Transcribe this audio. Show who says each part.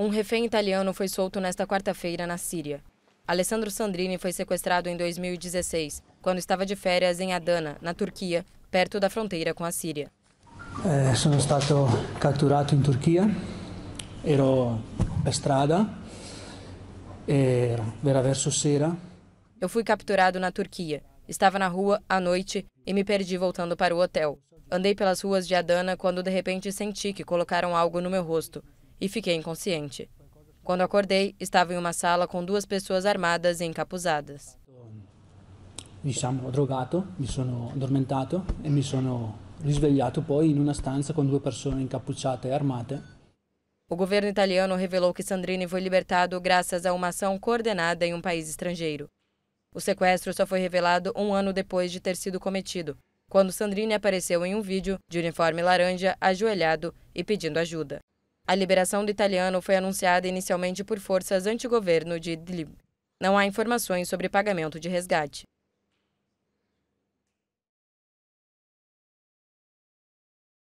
Speaker 1: Um refém italiano foi solto nesta quarta-feira na Síria. Alessandro Sandrini foi sequestrado em 2016, quando estava de férias em Adana, na Turquia, perto da fronteira com a Síria.
Speaker 2: Eh, sono stato catturato in ero per strada, era verso sera.
Speaker 1: Eu fui capturado na Turquia. Estava na rua à noite e me perdi voltando para o hotel. Andei pelas ruas de Adana quando de repente senti que colocaram algo no meu rosto e fiquei inconsciente. Quando acordei, estava em uma sala com duas pessoas armadas e encapuzadas.
Speaker 3: Diciamo, drogato, me sono addormentato e me sono risvegliato poi in una stanza con due persone incappucciate e armate.
Speaker 1: O governo italiano revelou que Sandrini foi libertado graças a uma ação coordenada em um país estrangeiro. O sequestro só foi revelado um ano depois de ter sido cometido, quando Sandrine apareceu em um vídeo de uniforme laranja, ajoelhado e pedindo ajuda. A liberação do italiano foi anunciada inicialmente por forças antigoverno de Idlib. Não há informações sobre pagamento de resgate.